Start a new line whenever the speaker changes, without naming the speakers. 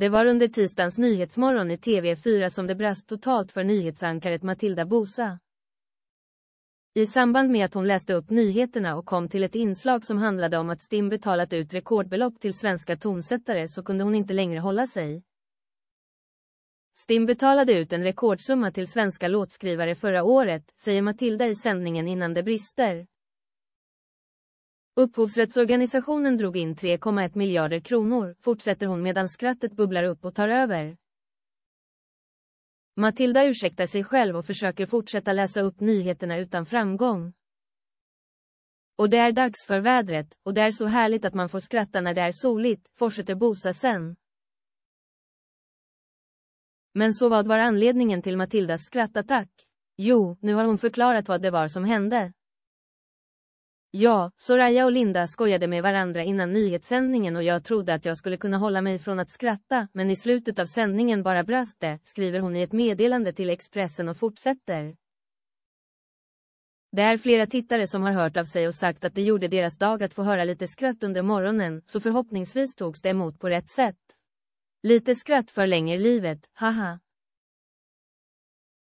Det var under tisdagens Nyhetsmorgon i TV4 som det brast totalt för nyhetsankaret Matilda Bosa. I samband med att hon läste upp nyheterna och kom till ett inslag som handlade om att STIM betalat ut rekordbelopp till svenska tonsättare så kunde hon inte längre hålla sig. STIM betalade ut en rekordsumma till svenska låtskrivare förra året, säger Matilda i sändningen innan det brister. Upphovsrättsorganisationen drog in 3,1 miljarder kronor, fortsätter hon medan skrattet bubblar upp och tar över. Matilda ursäktar sig själv och försöker fortsätta läsa upp nyheterna utan framgång. Och det är dags för vädret, och det är så härligt att man får skratta när det är soligt, fortsätter Bosa sen. Men så vad var anledningen till Matildas skrattattack? Jo, nu har hon förklarat vad det var som hände. Ja, Soraya och Linda skojade med varandra innan nyhetssändningen och jag trodde att jag skulle kunna hålla mig från att skratta, men i slutet av sändningen bara brast det, skriver hon i ett meddelande till Expressen och fortsätter. Det är flera tittare som har hört av sig och sagt att det gjorde deras dag att få höra lite skratt under morgonen, så förhoppningsvis togs det emot på rätt sätt. Lite skratt förlänger livet, haha.